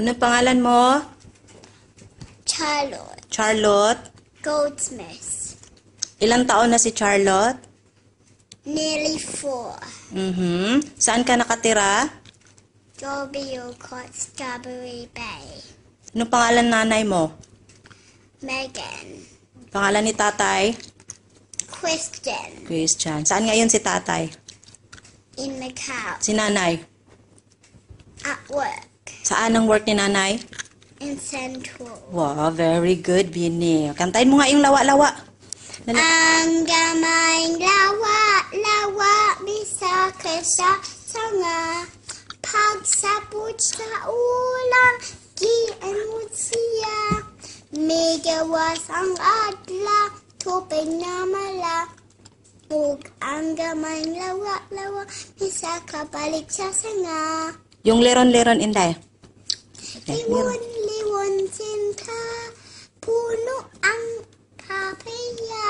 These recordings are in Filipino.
Ano pangalan mo? Charlotte. Charlotte? Goldsmith. Ilang taon na si Charlotte? Nearly four. Mm-hmm. Saan ka nakatira? Dolby Ocott, Strawberry Bay. Ano pangalan nanay mo? Megan. Pangalan ni tatay? Christian. Christian. Saan ngayon si tatay? In Macau. Si nanay? At work. Saan ang work ni nanay? In Central. Wow, very good, Bini. Kantahin mo nga yung lawa-lawa. Ang gamayng lawa, lawa, bisa kesa sanga. Pagsabot sa ulang, kianod siya. Megawas ang adla, tubig na mala. Ug ang gamayng lawa, lawa, bisa kabalik sa sanga. Yung leron-leron, Inday. Limon-limon sinta, puno ang kapaya,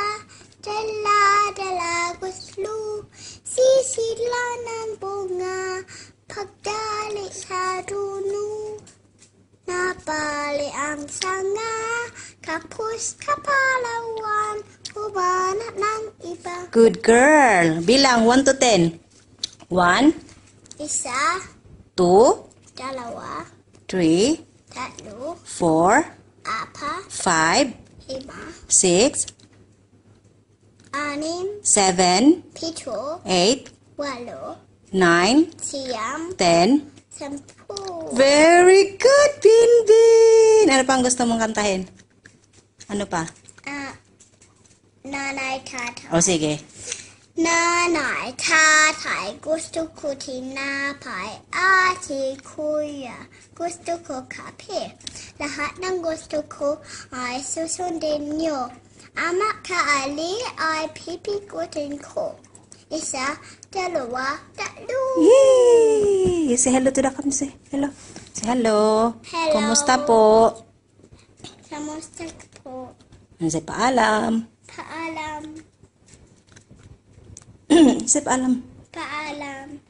dala-dala guslo, sisila ng bunga, pagdali sa duno. Napali ang sanga, kapus kapalawan, hubanat ng iba. Good girl! Bilang 1 to 10. 1, Isa, 2, dalawa, three, four, five, six, seven, eight, nine, ten. Very good, Bin Bin. Ano pang gusto mong kantahin? Ano pa? Uh, ah, nanay tata. O, oh, sige. Na nải tha thải gusto ku thì na phải a thì kuya à, gusto ku cà phê là hát năng gusto ku ai su sun đến nhiều ama ka ali ai pipi của tên cô isa dalawa tatlo say hello to the cam say hello say hello hello kumusta po kumusta po Say paalam paalam Isip alam. Paalam.